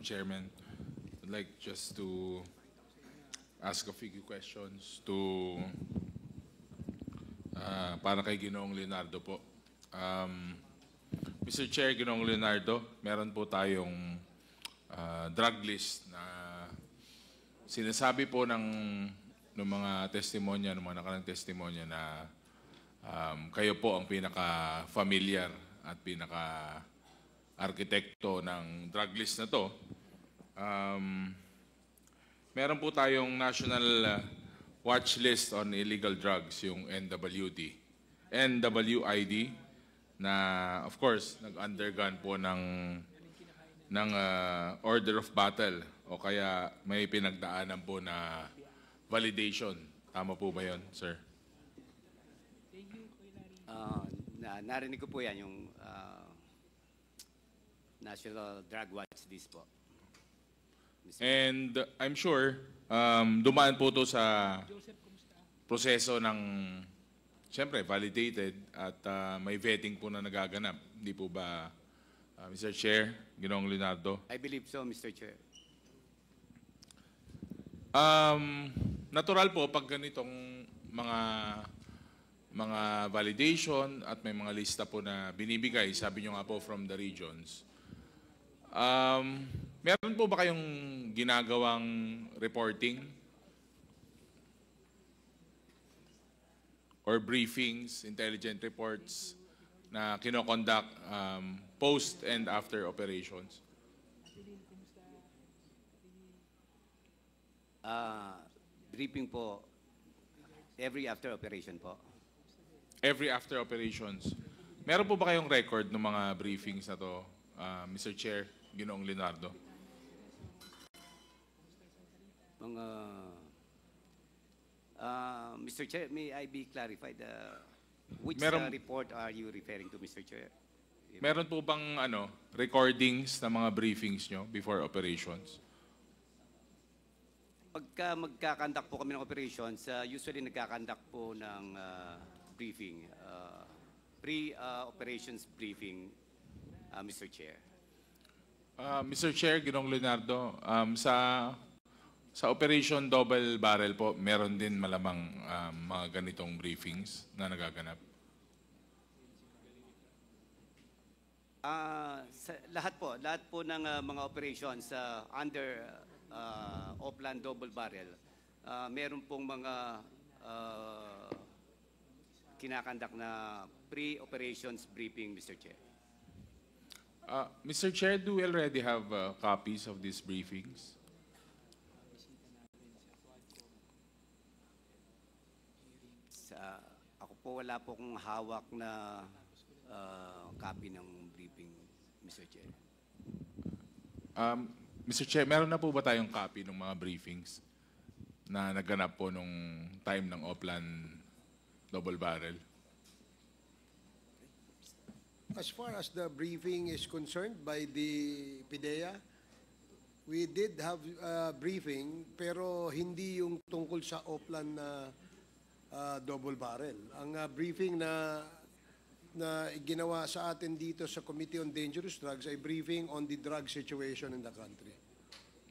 Chairman. I'd like just to ask a few questions to uh, para kay Ginoong Leonardo po. Um, Mr. Chair, Ginoong Leonardo, meron po tayong uh, drug list na sinasabi po ng, ng mga testimonya, ng mga nakarang testimonya na um, kayo po ang pinaka-familiar at pinaka-arkitekto ng drug list na to. Um, meron po tayong national uh, watch list on illegal drugs, yung NWD. NWID na of course nag-undergone po ng ng uh, order of battle o kaya may pinagdaanan po na validation. Tama po ba 'yon, sir? Uh, na, narinig ko po 'yan yung uh, National Drug Watch List po. And I'm sure um, dumaan po to sa proseso ng siyempre validated at uh, may vetting po na nagaganap. Hindi po ba uh, Mr. Chair, Ginong Leonardo? I believe so, Mr. Chair. Um, natural po pag ganitong mga mga validation at may mga lista po na binibigay, sabi nyo nga po from the regions. Um, Meron po ba kayong ginagawang reporting? Or briefings, intelligent reports na kinoconduct um, post and after operations? Uh, briefing po every after operation po. Every after operations. Meron po ba kayong record ng mga briefings na to, uh, ah, Mr. Chair, Ginoong Leonardo? mga uh, Mr. Chair, may I be clarified uh, which uh, Meron, uh, report are you referring to, Mr. Chair? Meron po bang ano, recordings ng mga briefings nyo before operations? Pagka magkakandak po kami ng operations, uh, usually nagkakandak po ng uh, briefing, uh, pre-operations uh, briefing, uh, Mr. Chair. Uh, Mr. Chair, Ginong Leonardo, um, sa sa Operation Double Barrel po, meron din malamang um, mga ganitong briefings na nagaganap. Uh, sa, lahat po, lahat po ng uh, mga operations uh, under uh, Oplan Double Barrel, uh, meron pong mga uh, kinakandak na pre-operations briefing, Mr. Chair. Uh, Mr. Chair, do we already have uh, copies of these briefings? po, wala po akong hawak na uh, copy ng briefing, Mr. Chair. Um, Mr. Chair, meron na po ba tayong copy ng mga briefings na naganap po nung time ng Oplan double barrel? As far as the briefing is concerned by the PIDEA, we did have a uh, briefing pero hindi yung tungkol sa Oplan na uh, uh, double barrel. Ang uh, briefing na na ginawa sa atin dito sa Committee on Dangerous Drugs ay briefing on the drug situation in the country.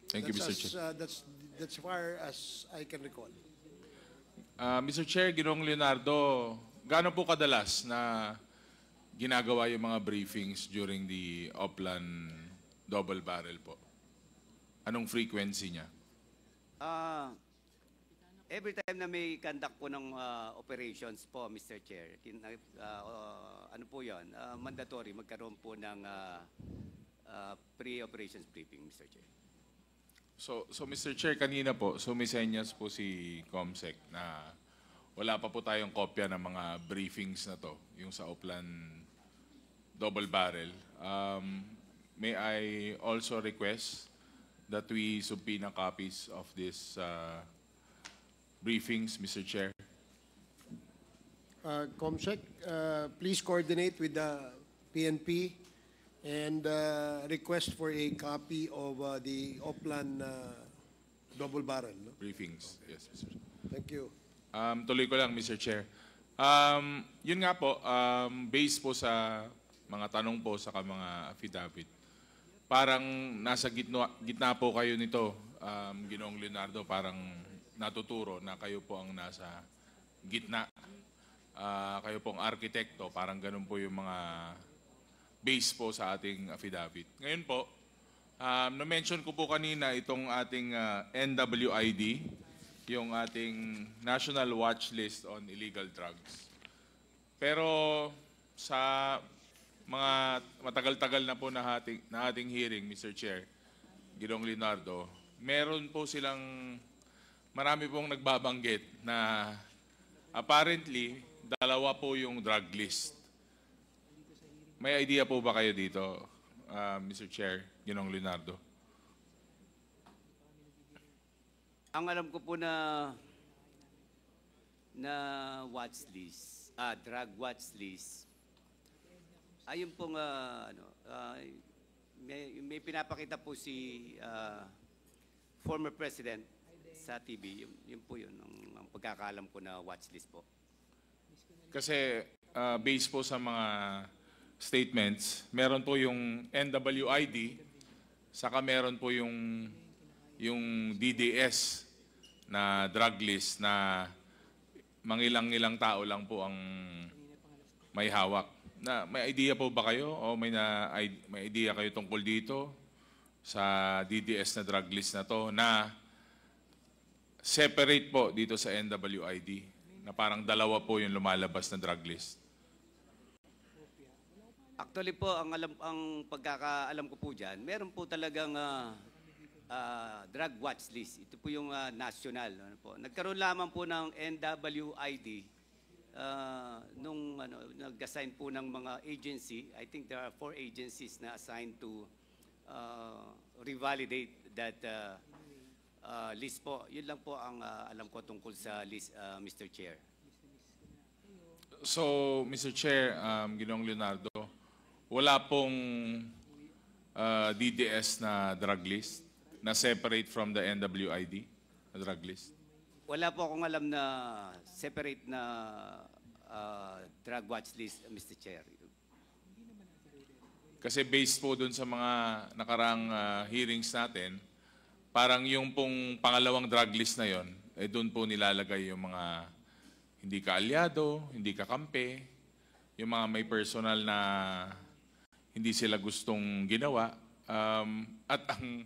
Thank that's you, Mr. As, Chair. Uh, that's, that's far as I can recall. Uh, Mr. Chair, Ginong Leonardo, gaano po kadalas na ginagawa yung mga briefings during the Oplan double barrel po? Anong frequency niya? Ah... Uh, Every time na may conduct po ng uh, operations po, Mr. Chair, kin, uh, uh, ano po yun, uh, mandatory magkaroon po ng uh, uh, pre-operations briefing, Mr. Chair. So, so Mr. Chair, kanina po, sumisenyas po si Comsec na wala pa po tayong kopya ng mga briefings na to, yung sa Oplan double barrel. Um, may I also request that we subpoena copies of this uh, briefings, Mr. Chair. Uh, Comsec, uh, please coordinate with the PNP and uh, request for a copy of uh, the Oplan uh, double barrel. No? Briefings, okay. yes, sir. Thank you. Um, tuloy ko lang, Mr. Chair. Um, yun nga po, um, based po sa mga tanong po sa mga affidavit, parang nasa gitna, gitna po kayo nito, um, Ginoong Leonardo, parang natuturo na kayo po ang nasa gitna. Uh, kayo pong arkitekto, parang ganun po yung mga base po sa ating affidavit. Ngayon po, um, na-mention ko po kanina itong ating uh, ah, NWID, yung ating National Watch List on Illegal Drugs. Pero sa mga matagal-tagal na po na ating, na ating hearing, Mr. Chair, Gidong Leonardo, meron po silang marami pong nagbabanggit na apparently, dalawa po yung drug list. May idea po ba kayo dito, uh, Mr. Chair, Ginong Leonardo? Ang alam ko po na na watch list, ah, drug watch list, ayun pong, uh, ano, uh, may, may pinapakita po si uh, former President sa TV. Yun, yun po yun, ang, ang pagkakalam ko na watchlist po. Kasi uh, based po sa mga statements, meron po yung NWID, saka meron po yung, yung DDS na drug list na mangilang-ilang tao lang po ang may hawak. Na, may idea po ba kayo o may, na, may idea kayo tungkol dito sa DDS na drug list na to na Separate po dito sa NWID na parang dalawa po yung lumalabas na drug list. Actually po, ang, alam, ang pagkakaalam ko po dyan, meron po talagang uh, uh, drug watch list. Ito po yung uh, national. Ano po. Nagkaroon lamang po ng NWID uh, nung ano, nag-assign po ng mga agency. I think there are four agencies na assigned to uh, revalidate that uh, Uh, list po, yun lang po ang uh, alam ko tungkol sa list, uh, ah, Mr. Chair. So, Mr. Chair, um, Ginoong Leonardo, wala pong uh, DDS na drug list na separate from the NWID na drug list? Wala po akong alam na separate na uh, drug watch list, Mr. Chair. Kasi based po dun sa mga nakarang uh, hearings natin, parang yung pong pangalawang drug list na yon, eh doon po nilalagay yung mga hindi ka kaalyado, hindi kakampi, yung mga may personal na hindi sila gustong ginawa. Um, at ang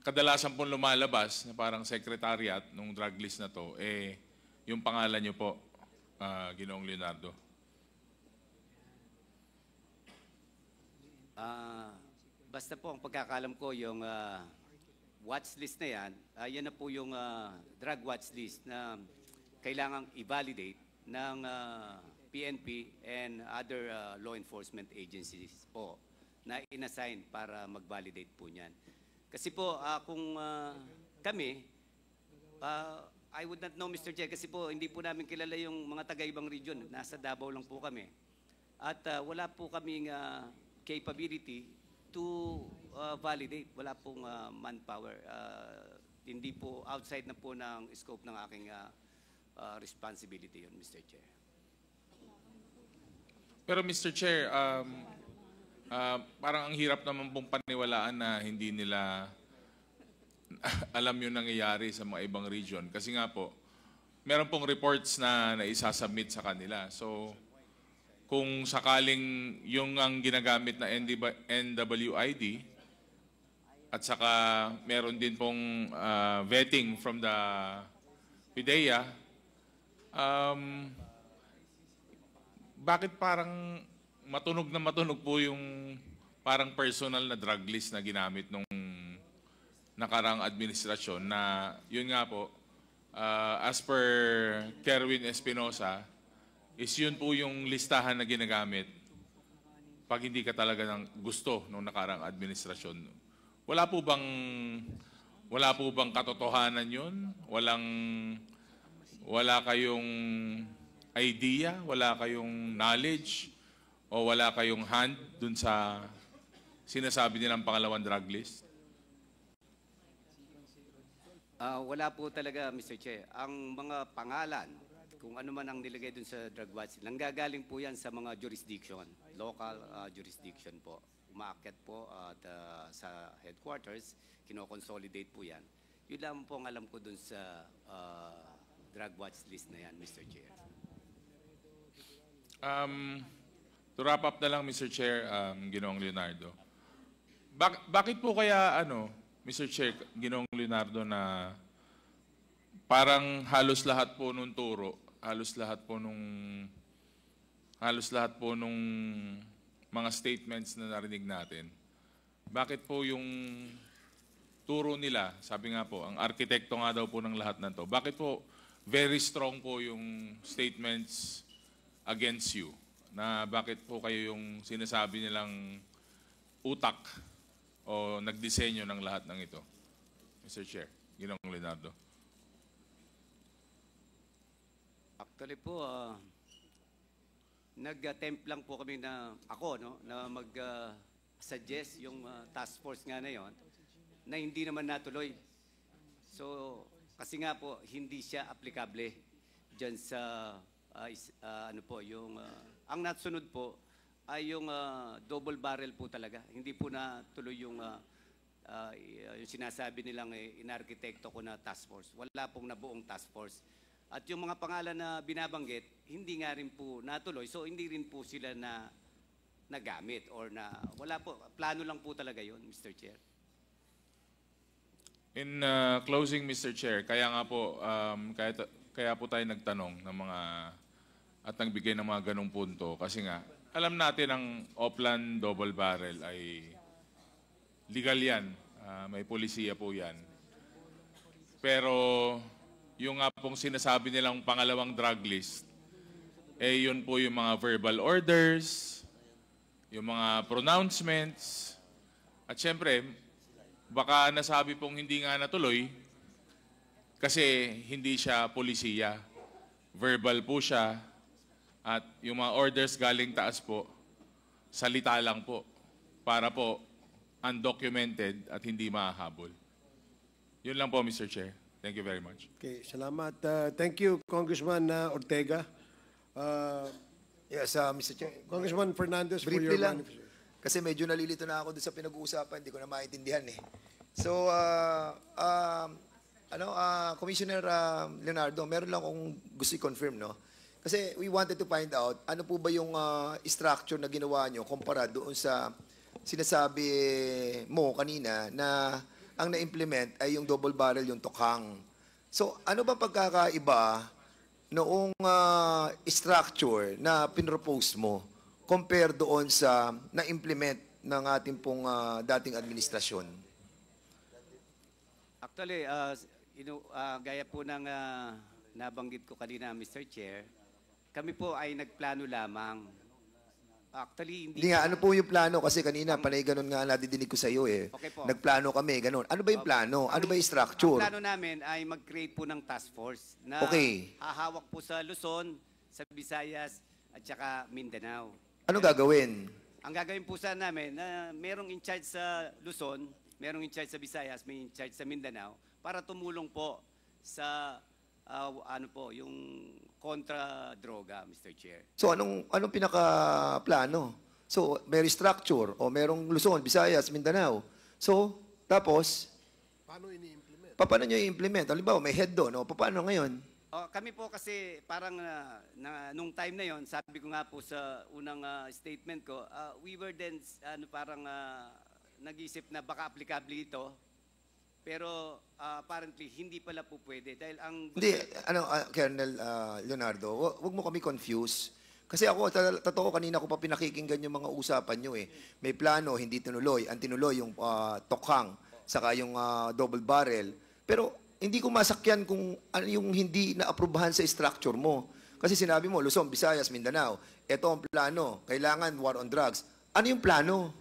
kadalasan pong lumalabas na parang secretariat nung drug list na to, eh yung pangalan nyo po, uh, Ginoong Leonardo. Uh, basta po ang pagkakalam ko yung uh, watch list na yan, uh, yan na po yung uh, drug watch list na kailangang i-validate ng uh, ah, PNP and other uh, law enforcement agencies po na inassign para mag-validate po niyan. Kasi po, uh, kung uh, kami, uh, I would not know, Mr. Chair, kasi po hindi po namin kilala yung mga taga-ibang region. Nasa Davao lang po kami. At uh, wala po kaming uh, capability to uh, validate. Wala pong uh, manpower. Uh, hindi po outside na po ng scope ng aking uh, uh, responsibility yun, Mr. Chair. Pero Mr. Chair, um, uh, parang ang hirap naman pong paniwalaan na hindi nila alam yung nangyayari sa mga ibang region. Kasi nga po, meron pong reports na naisasubmit sa kanila. So, kung sakaling yung ang ginagamit na NWID, at saka meron din pong uh, vetting from the PIDEA. Um, bakit parang matunog na matunog po yung parang personal na drug list na ginamit nung nakarang administrasyon na yun nga po, uh, as per Kerwin Espinosa, is yun po yung listahan na ginagamit pag hindi ka talaga ng gusto nung nakarang administrasyon wala po bang wala po bang katotohanan 'yon? Walang wala kayong idea, wala kayong knowledge o wala kayong hand dun sa sinasabi nilang pangalawang drug list? Uh, wala po talaga, Mr. Che. Ang mga pangalan, kung ano man ang nilagay dun sa drug watch, nanggagaling po yan sa mga jurisdiction, local uh, jurisdiction po umaakit po at uh, sa headquarters, kinoconsolidate po yan. Yun lang po ang alam ko dun sa uh, drug watch list na yan, Mr. Chair. Um, to wrap up na lang, Mr. Chair, um, Ginoong Leonardo. Bak bakit po kaya, ano, Mr. Chair, Ginoong Leonardo, na parang halos lahat po nung turo, halos lahat po nung halos lahat po nung mga statements na narinig natin, bakit po yung turo nila, sabi nga po, ang arkitekto nga daw po ng lahat ng to, bakit po very strong po yung statements against you? Na bakit po kayo yung sinasabi nilang utak o nagdisenyo ng lahat ng ito? Mr. Chair, ginong Leonardo. Actually po, uh, nag-attempt lang po kami na, ako, no, na mag-suggest uh, yung uh, task force nga na yon na hindi naman natuloy. So, kasi nga po, hindi siya applicable dyan sa, uh, is, uh, ano po, yung, uh, ang nasunod po ay yung uh, double barrel po talaga. Hindi po natuloy yung, uh, uh, yung sinasabi nilang uh, inarkitekto ko na task force. Wala pong nabuong task force. At yung mga pangalan na binabanggit, hindi nga rin po natuloy. So hindi rin po sila na nagamit or na wala po plano lang po talaga yon Mr. Chair. In uh, closing Mr. Chair, kaya nga po um, kaya kaya po tayo nagtanong ng mga at nagbigay ng mga ganong punto kasi nga alam natin ang Oplan double barrel ay legal yan. Uh, may polisiya po yan. Pero yung nga pong sinasabi nilang pangalawang drug list, eh yun po yung mga verbal orders, yung mga pronouncements, at syempre, baka nasabi pong hindi nga natuloy kasi hindi siya polisiya. Verbal po siya at yung mga orders galing taas po, salita lang po para po undocumented at hindi mahahabol. Yun lang po, Mr. Chair. Thank you very much. Okay, salamat. Uh, thank you, Congressman uh, Ortega. Uh, yes, uh, Mr. Chair. Congressman Fernandez, briefly for your lang, kasi medyo nalilito na ako doon sa pinag-uusapan, hindi ko na maintindihan eh. So, uh, uh, ano, uh, Commissioner uh, Leonardo, meron lang akong gusto i-confirm, no? Kasi we wanted to find out, ano po ba yung uh, structure na ginawa nyo kumpara doon sa sinasabi mo kanina na ang na-implement ay yung double barrel, yung tukang. So, ano ba pagkakaiba noong uh, structure na pinropose mo compare doon sa na-implement ng ating pong uh, dating administrasyon? Actually, uh, you know, uh, gaya po ng uh, nabanggit ko kanina, Mr. Chair, kami po ay nagplano lamang Actually, hindi. Hindi nga, ano po yung plano? Kasi kanina, panay ganun nga nadidinig ko sa iyo eh. Okay po. Nagplano kami, ganun. Ano ba yung plano? Ano ba yung structure? Ang plano namin ay mag-create po ng task force na Okay. hahawak po sa Luzon, sa Visayas, at saka Mindanao. Ano gagawin? Ang gagawin po sana namin, na merong in charge sa Luzon, merong in charge sa Visayas, may in charge sa Mindanao, para tumulong po sa ah, ano po, yung kontra droga, Mr. Chair. So anong anong pinaka plano? So may structure o merong Luzon, Visayas, Mindanao. So tapos paano ini-implement? Pa, paano niyo i-implement? Halimbawa may head doon, o paano ngayon? Oh, kami po kasi parang ah, na, nung time na yon, sabi ko nga po sa unang ah, statement ko, ah, we were then s- ano parang ah, nag-isip na baka applicable ito pero ah, apparently, hindi pala po pwede. Dahil ang... Hindi, ano, ah, Colonel ah, Leonardo, hu- huwag mo kami confuse. Kasi ako, totoo, kanina ko pa pinakikinggan yung mga usapan nyo eh. May plano, hindi tinuloy. Ang tinuloy, yung ah, tokhang, saka yung ah, double barrel. Pero hindi ko masakyan kung ano yung hindi naaprubahan sa structure mo. Kasi sinabi mo, Luzon, Visayas, Mindanao, eto ang plano, kailangan war on drugs. Ano yung plano?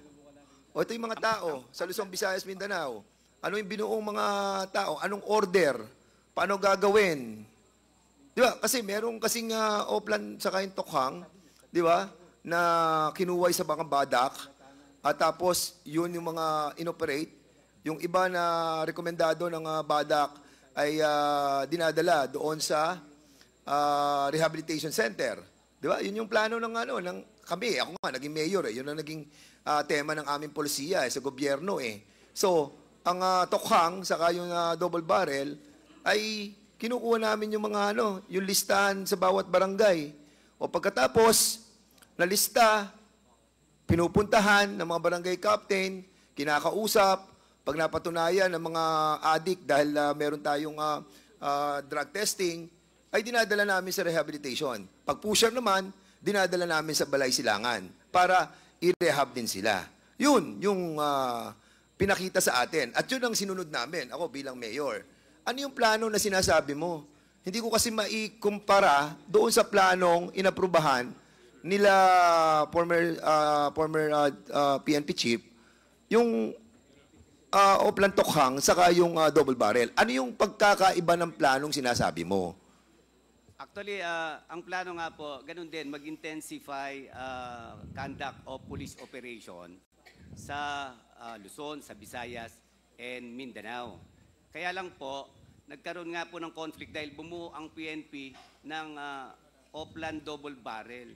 O ito yung mga tao sa Luzon, Visayas, Mindanao. Ano yung binuong mga tao? Anong order? Paano gagawin? Di ba? Kasi merong kasing uh, oplan sa kain tokhang, di ba? Na kinuway sa mga badak. At tapos, yun yung mga inoperate. Yung iba na rekomendado ng uh, badak ay uh, dinadala doon sa uh, rehabilitation center. Di ba? Yun yung plano ng ano, ng kami. Ako nga, naging mayor eh. Yun ang naging uh, tema ng aming polisiya eh, sa gobyerno eh. So, ang uh, tokhang, saka yung uh, double barrel, ay kinukuha namin yung mga ano, yung listahan sa bawat barangay. O pagkatapos, na lista, pinupuntahan ng mga barangay captain, kinakausap, pag napatunayan ng mga adik dahil uh, meron tayong uh, uh, drug testing, ay dinadala namin sa rehabilitation. Pag pusher naman, dinadala namin sa balay silangan para i-rehab din sila. Yun, yung uh, pinakita sa atin. At yun ang sinunod namin, ako bilang mayor. Ano yung plano na sinasabi mo? Hindi ko kasi maikumpara doon sa planong inaprubahan nila former uh, former uh, ah, uh, ah, PNP chief yung uh, Oplan Tokhang saka yung uh, double barrel. Ano yung pagkakaiba ng planong sinasabi mo? Actually, uh, ang plano nga po, ganun din, mag-intensify uh, conduct of police operation sa uh, Luzon, sa Visayas, and Mindanao. Kaya lang po, nagkaroon nga po ng conflict dahil bumuo ang PNP ng uh, ah, Oplan double barrel.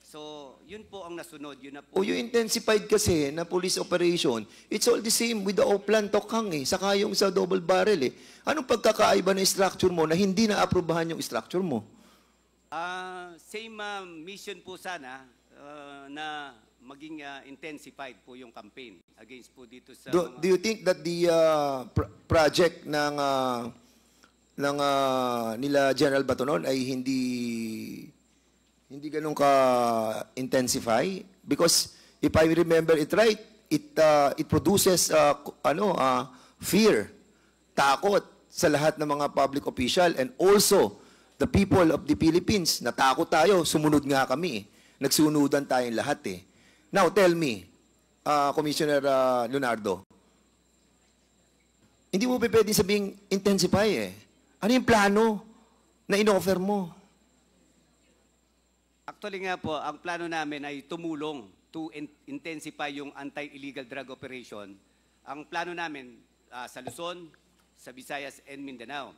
So, yun po ang nasunod. Yun na po. O oh, yung intensified kasi na police operation, it's all the same with the Oplan tokang eh, saka yung sa double barrel eh. Anong pagkakaiba ng structure mo na hindi na-aprobahan yung structure mo? Uh, same uh, mission po sana Ah, na maging uh, intensified po yung campaign against po dito sa... Do, mga... do you think that the uh, pr- project ng, uh, ng uh, nila General Batonon ay hindi hindi ganun ka-intensify? Because if I remember it right, it, uh, it produces uh, ano, uh, fear, takot sa lahat ng mga public official and also the people of the Philippines, natakot tayo, sumunod nga kami. Eh. Nagsunudan tayong lahat eh. Now, tell me, uh, Commissioner uh, Leonardo, hindi mo pa pwedeng sabing intensify eh. Ano yung plano na inoffer mo? Actually nga po, ang plano namin ay tumulong to in intensify yung anti-illegal drug operation. Ang plano namin uh, sa Luzon, sa Visayas and Mindanao.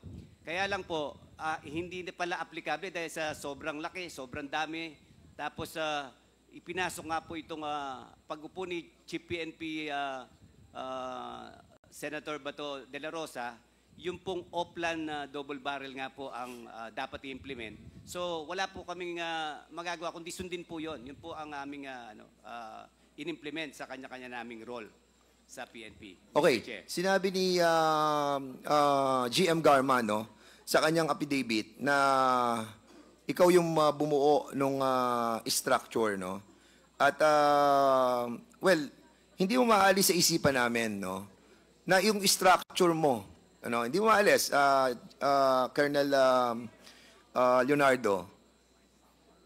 Kaya lang po, uh, hindi na pala aplikable dahil sa sobrang laki, sobrang dami, tapos uh, ipinasok nga po itong uh, pag-upo ni Chief PNP uh, ah, uh, Senator Bato de la Rosa, yung pong offline na uh, double barrel nga po ang uh, dapat i-implement. So wala po kaming uh, magagawa kundi sundin po yon. Yun po ang aming uh, ano, uh, in-implement sa kanya-kanya naming role sa PNP. Okay, sinabi ni uh, uh, GM Garmano sa kanyang affidavit na ikaw yung uh, bumuo nung uh, structure, no? At, uh, well, hindi mo maalis sa isipan namin, no? Na yung structure mo, ano, hindi mo maalis. Uh, uh, Colonel uh, uh, Leonardo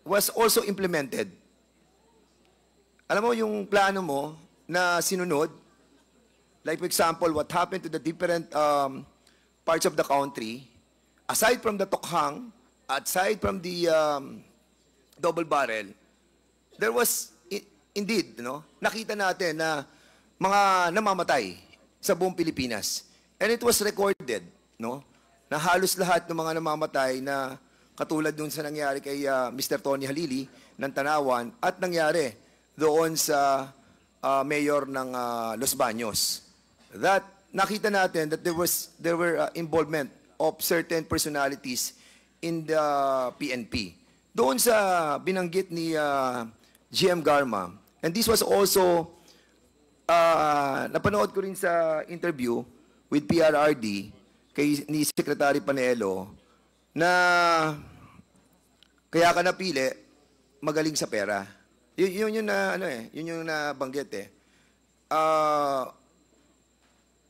was also implemented. Alam mo yung plano mo na sinunod, like for example, what happened to the different um, parts of the country, aside from the Tokhang, aside from the um, double barrel, there was indeed, no? nakita natin na mga namamatay sa buong Pilipinas. And it was recorded, no? Na halos lahat ng mga namamatay na katulad dun sa nangyari kay uh, Mr. Tony Halili ng Tanawan at nangyari doon sa uh, mayor ng uh, Los Baños. That nakita natin that there was there were uh, involvement of certain personalities in the PNP. Doon sa binanggit ni uh, GM Garma, and this was also, uh, napanood ko rin sa interview with PRRD kay, ni Secretary Panelo na kaya ka napili, magaling sa pera. Yun, yun yung na, ano eh, yun yung nabanggit eh. Uh,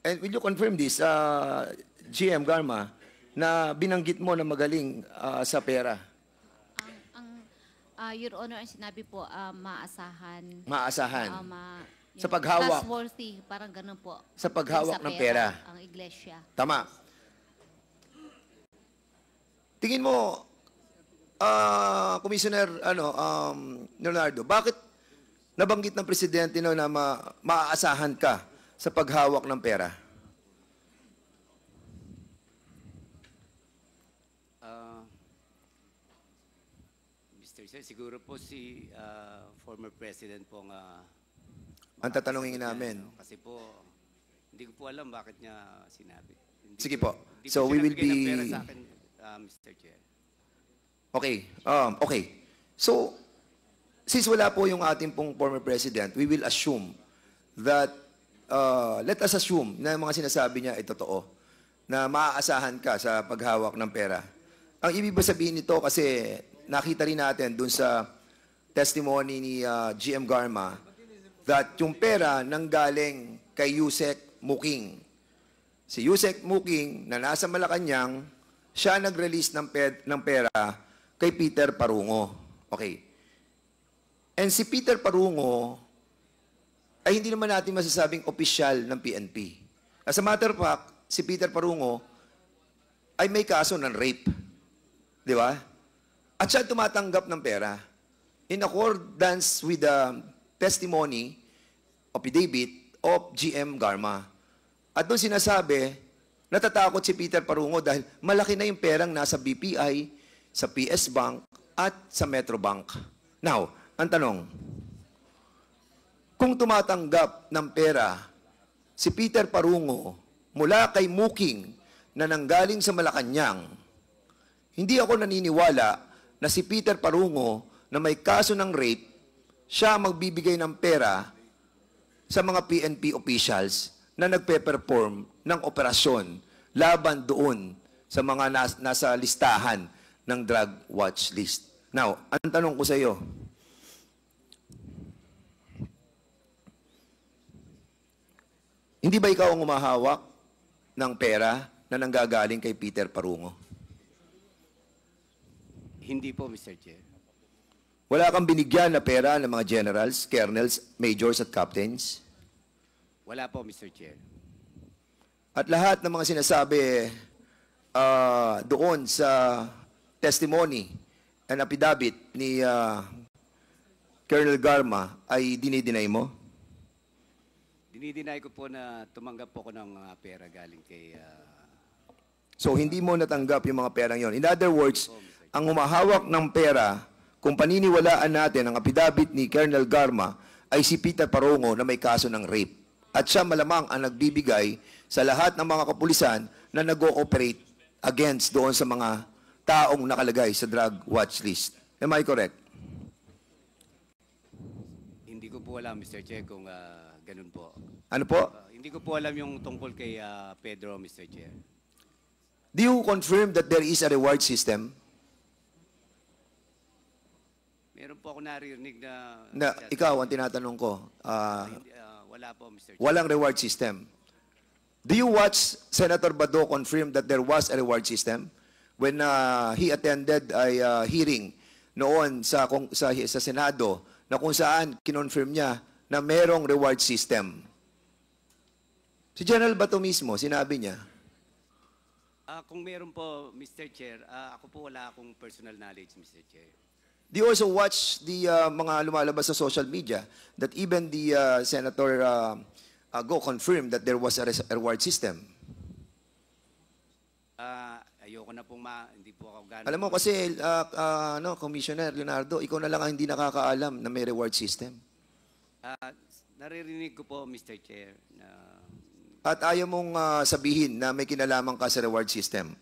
and will you confirm this, uh, GM Garma? na binanggit mo na magaling ah, sa pera? Ang, ang ah, Your Honor, ang sinabi po, ah, maasahan. Ah, Maasahan. ma- Sa paghawak. Trustworthy, parang ganun po. Sa paghawak ng pera. Ang iglesia. Tama. Tingin mo, ah, Commissioner ano, um, Leonardo, bakit nabanggit ng Presidente no na ma- maaasahan ka sa paghawak ng pera? Mr. Chair, siguro po si ah, former President pong... ah, Ang tatanungin makakasagot namin. no? Kasi po, hindi ko po alam bakit niya sinabi. Hindi Sige ko- po. So, po we will be- akin, ah, Mr. Chair. Okay, um, okay. So, since wala po yung ating pong former president, we will assume that, uh, let us assume na yung mga sinasabi niya ay totoo, na maaasahan ka sa paghawak ng pera. Ang ibig ba sabihin nito kasi nakita rin natin dun sa testimony ni uh, ah, GM Garma that yung pera galing kay Yusek Muking. Si Yusek Muking na nasa Malacanang, siya nag-release ng, pe- ng pera kay Peter Parungo. Okay. And si Peter Parungo ay hindi naman natin masasabing opisyal ng PNP. As a matter of fact, si Peter Parungo ay may kaso ng rape. Di ba? At siya tumatanggap ng pera. In accordance with the testimony of David of GM Garma. At doon sinasabi, natatakot si Peter Parungo dahil malaki na yung perang nasa BPI, sa PS Bank, at sa Metro Bank. Now, ang tanong, kung tumatanggap ng pera si Peter Parungo mula kay Muking na nanggaling sa Malacanang, hindi ako naniniwala na si Peter Parungo na may kaso ng rape, siya magbibigay ng pera sa mga PNP officials na nagpe-perform ng operasyon laban doon sa mga nas- nasa listahan ng drug watch list. Now, ang tanong ko sa iyo, hindi ba ikaw ang umahawak ng pera na nanggagaling kay Peter Parungo? Hindi po, Mr. Chair. Wala kang binigyan na pera ng mga generals, colonels, majors at captains? Wala po, Mr. Chair. At lahat ng mga sinasabi uh, doon sa testimony and affidavit ni uh, Colonel Garma ay dinidinay mo? Dinidinay ko po na tumanggap po ko ng uh, pera galing kay... Uh, so, hindi mo natanggap yung mga perang yon. In other words, po, ang humahawak ng pera kung paniniwalaan natin ang apidabit ni Colonel Garma ay si Pita Parongo na may kaso ng rape. At siya malamang ang nagbibigay sa lahat ng mga kapulisan na nag-ooperate against doon sa mga taong nakalagay sa drug watch list. Am I correct? Hindi ko po alam, Mr. Chair, kung uh, ganun po. Ano po? Uh, hindi ko po alam yung tungkol kay uh, Pedro, Mr. Che. Do you confirm that there is a reward system? Meron po ako naririnig na... Na, ikaw ang tinatanong ko. Uh, uh, wala po, Mr. Chair. Walang reward system. Do you watch Senator Bado confirm that there was a reward system when uh, he attended a uh, hearing noon sa, kung, sa, sa Senado na kung saan kinonfirm niya na merong reward system? Si General Bato mismo, sinabi niya. Uh, kung meron po, Mr. Chair, uh, ako po wala akong personal knowledge, Mr. Chair. They also watch the uh, mga lumalabas sa social media that even the uh, Senator uh, uh, Go confirmed that there was a reward system? Uh, ayoko na pong ma... Hindi po ako gano'n. Alam mo, kasi, uh, uh, no, Commissioner Leonardo, ikaw na lang ang hindi nakakaalam na may reward system. Uh, naririnig ko po, Mr. Chair, na... At ayaw mong uh, sabihin na may kinalaman ka sa reward system.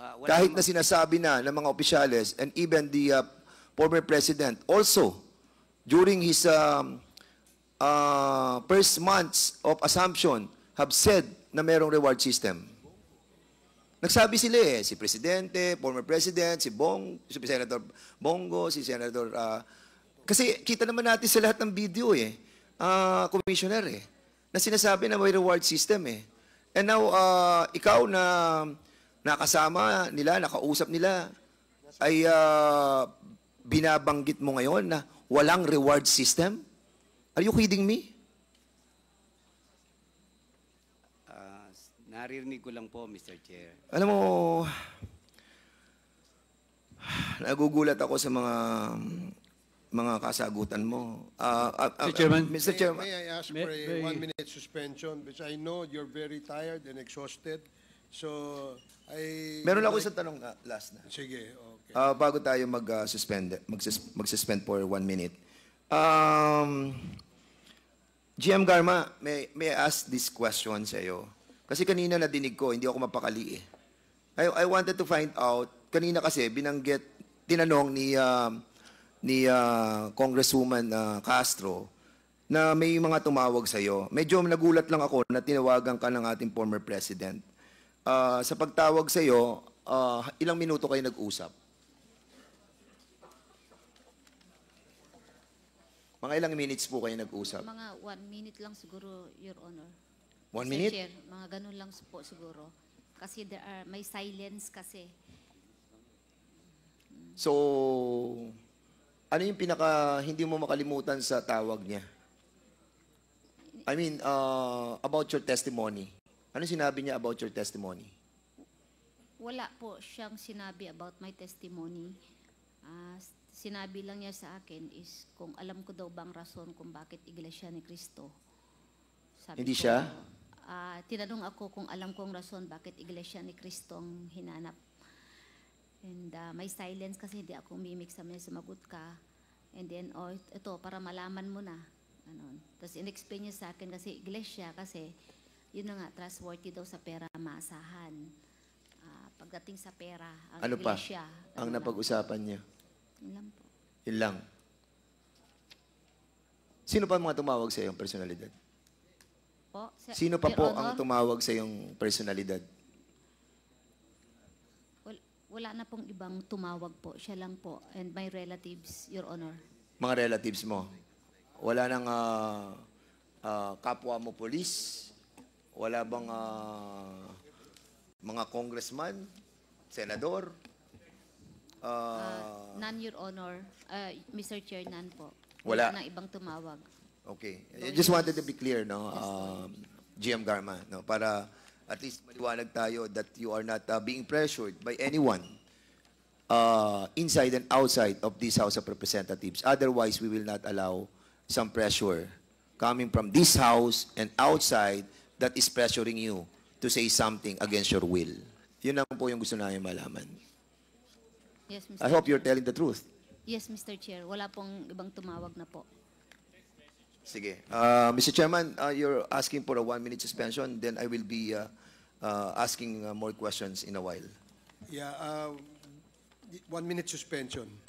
Uh, Kahit na sinasabi na ng mga opisyales and even the uh, former president. Also, during his um, uh, first months of assumption, have said na merong reward system. Nagsabi sila eh, si Presidente, former President, si Bong, si Senator Bongo, si Senator... Uh, kasi kita naman natin sa lahat ng video eh, uh, Commissioner eh, na sinasabi na may reward system eh. And now, uh, ikaw na nakasama nila, nakausap nila, ay uh, binabanggit mo ngayon na walang reward system? Are you kidding me? Uh, naririnig ko lang po, Mr. Chair. Alam mo, nagugulat ako sa mga mga kasagutan mo. Uh, ah, uh, ah, uh, Mr. Chairman, Mr. Chairman, may, may I ask for a may... one-minute suspension? Because I know you're very tired and exhausted. So, I... Meron ako like... isang tanong uh, last na. Sige. Oh. Uh, bago tayo mag-suspend, ah, uh, mag-suspend for one minute. Um, GM Garma, may, may ask this question sa iyo. Kasi kanina na dinig ko, hindi ako mapakali eh. I, I wanted to find out, kanina kasi binanggit, tinanong ni, uh, ni uh, Congresswoman uh, Castro na may mga tumawag sa iyo. Medyo nagulat lang ako na tinawagan ka ng ating former president. Uh, sa pagtawag sa iyo, uh, ilang minuto kayo nag-usap? Mga ilang minutes po kayo nag-usap? Mga one minute lang siguro, Your Honor. One minute? Chair, mga ganun lang po siguro. Kasi there are, may silence kasi. So, ano yung pinaka hindi mo makalimutan sa tawag niya? I mean, uh, about your testimony. Ano sinabi niya about your testimony? Wala po siyang sinabi about my testimony. Uh, sinabi lang niya sa akin is kung alam ko daw bang rason kung bakit iglesia ni Kristo. Sabi Hindi ko, siya? Uh, tinanong ako kung alam kong rason bakit iglesia ni Kristo ang hinanap. And uh, may silence kasi hindi ako mimik sa may sumagot ka. And then, oh, ito, para malaman mo na. Anon. Tapos in-explain niya sa akin kasi iglesia kasi yun na nga, trustworthy daw sa pera, maasahan. Uh, pagdating sa pera, ang ano iglesia. Pa? Ang ano napag-usapan niya? Yun po. Ilang. Sino pa mga tumawag sa iyong personalidad? Po, sir, Sino pa Your po ang tumawag sa iyong personalidad? wala na pong ibang tumawag po. Siya lang po. And my relatives, Your Honor. Mga relatives mo? Wala nang ah, ah, kapwa mo polis? Wala bang ah, mga congressman? Senador? Uh, Ah, none, Your Honor. Ah, uh, Mr. Chair, none po. Wala. na ibang tumawag. okay. I just wanted to be clear, no, um, GM Garma, no, para at least maliwanag tayo that you are not uh, being pressured by anyone uh, inside and outside of this House of Representatives. Otherwise, we will not allow some pressure coming from this House and outside that is pressuring you to say something against your will. Yun lang po yung gusto namin malaman. Yes, Mr. I hope you're telling the truth. Yes, Mr. Chair. Wala pong ibang tumawag na po. Sige. Uh, Mr. Chairman, uh, you're asking for a one-minute suspension. Then I will be uh, uh, asking uh, more questions in a while. Yeah, uh, one-minute suspension.